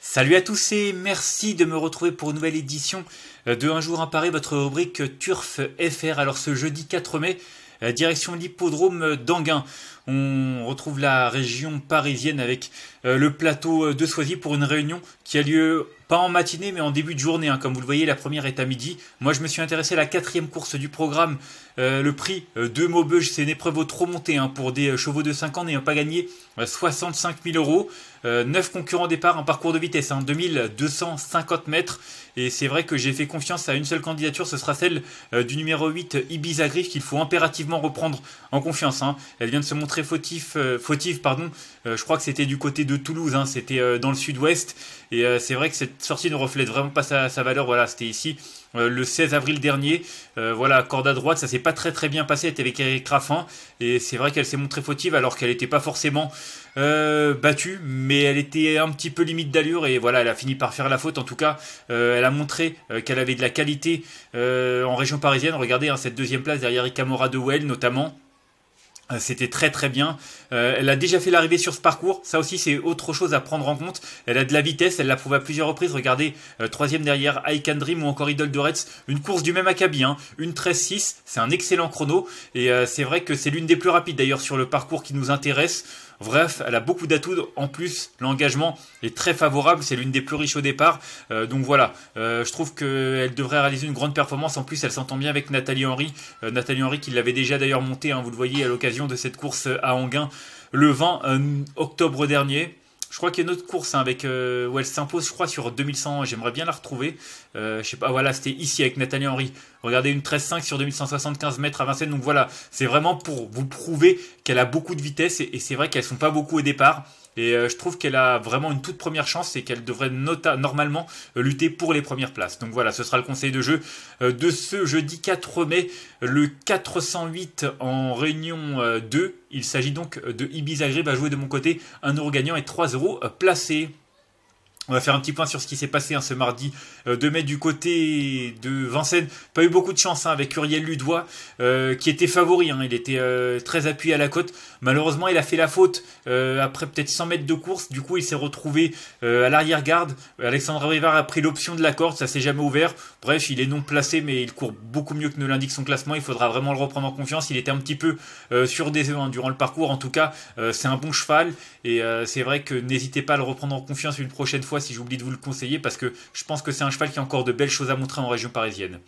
Salut à tous et merci de me retrouver pour une nouvelle édition euh, de Un jour à Paris, votre rubrique Turf FR. Alors ce jeudi 4 mai, euh, direction l'hippodrome d'Anguin. On retrouve la région parisienne avec euh, le plateau de Soisy pour une réunion qui a lieu pas en matinée, mais en début de journée. Hein. Comme vous le voyez, la première est à midi. Moi, je me suis intéressé à la quatrième course du programme. Euh, le prix euh, de Maubeuge, c'est une épreuve au trop monté hein, pour des euh, chevaux de 5 ans n'ayant pas gagné 65 000 euros. Euh, 9 concurrents départ un parcours de vitesse, hein, 2250 mètres. Et c'est vrai que j'ai fait confiance à une seule candidature, ce sera celle du numéro 8 Ibiza Griff qu'il faut impérativement reprendre en confiance. Hein. Elle vient de se montrer fautif, euh, fautive, pardon. je crois que c'était du côté de Toulouse, c'était dans le sud-ouest. Et c'est vrai que cette sortie ne reflète vraiment pas sa, valeur. Voilà, c'était ici euh, le 16 avril dernier. Euh, voilà, corde à droite, ça s'est pas très très bien passé. était avec Eric Raffin et c'est vrai qu'elle s'est montrée fautive alors qu'elle n'était pas forcément euh, battue, mais elle était un petit peu limite d'allure et voilà, elle a fini par faire la faute. En tout cas, elle a montré qu'elle avait de la qualité en région parisienne. Regardez hein, cette deuxième place derrière Ricamora de Well notamment. Euh, c'était très très bien. Euh, elle a déjà fait l'arrivée sur ce parcours. Ça aussi, c'est autre chose à prendre en compte. Elle a de la vitesse. Elle l'a prouvé à plusieurs reprises. Regardez, euh, troisième derrière I Dream ou encore Idol de Retz. Une course du même acabit. Hein. Une 13-6. C'est un excellent chrono. Et c'est vrai que c'est l'une des plus rapides d'ailleurs sur le parcours qui nous intéresse. Bref, elle a beaucoup d'atouts. En plus, l'engagement est très favorable. C'est l'une des plus riches au départ. Euh, donc voilà, euh, je trouve qu'elle devrait réaliser une grande performance. En plus, elle s'entend bien avec Nathalie Henry. Euh, Nathalie Henry qui l'avait déjà d'ailleurs montée, hein, vous le voyez, à l'occasion de cette course à Anguin le 20 octobre dernier. Je crois qu'il y a une autre course hein, avec euh, où elle s'impose, je crois, sur 2100. J'aimerais bien la retrouver. Euh, je sais pas, voilà, c'était ici avec Nathalie Henry. Regardez une 13.5 sur 2175 mètres à Vincennes. Donc voilà, c'est vraiment pour vous prouver qu'elle a beaucoup de vitesse et, et c'est vrai qu'elles sont pas beaucoup au départ. Et euh, je trouve qu'elle a vraiment une toute première chance et qu'elle devrait normalement euh, lutter pour les premières places. Donc voilà, ce sera le conseil de jeu euh, de ce jeudi 4 mai, le 408 en Réunion 2. Il s'agit donc de Ibiza Grib à jouer de mon côté, 1 euro gagnant et 3 euros placés. On va faire un petit point sur ce qui s'est passé hein, ce mardi 2 euh, mètres du côté de Vincennes. Pas eu beaucoup de chance hein, avec Uriel Ludois euh, qui était favori. Hein. il était euh, très appuyé à la côte. Malheureusement, il a fait la faute après peut-être 100 mètres de course. Du coup, il s'est retrouvé à l'arrière-garde. Alexandre Rivard a pris l'option de la corde. Ça s'est jamais ouvert. Bref, il est non placé, mais il court beaucoup mieux que ne l'indique son classement. Il faudra vraiment le reprendre en confiance. Il était un petit peu sur des œufs durant le parcours. En tout cas, c'est un bon cheval. Et c'est vrai que n'hésitez pas à le reprendre en confiance une prochaine fois si j'oublie de vous le conseiller parce que je pense que c'est un cheval qui a encore de belles choses à montrer en région parisienne.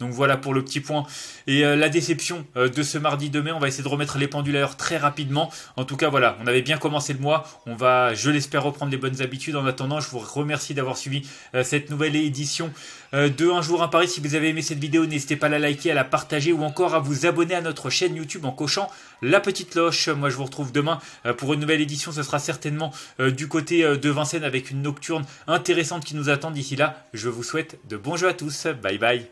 Donc voilà pour le petit point. Et euh, la déception euh, de ce mardi 2 mai, on va essayer de remettre les pendules à l'heure très rapidement. En tout cas, voilà, on avait bien commencé le mois. On va, je l'espère, reprendre les bonnes habitudes. En attendant, je vous remercie d'avoir suivi euh, cette nouvelle édition de Un jour un Paris. Si vous avez aimé cette vidéo, n'hésitez pas à la liker, à la partager ou encore à vous abonner à notre chaîne YouTube en cochant la petite cloche. Moi, je vous retrouve demain pour une nouvelle édition. Ce sera certainement du côté de Vincennes avec une nocturne intéressantes qui nous attendent d'ici là. Je vous souhaite de bons jeux à tous. Bye bye.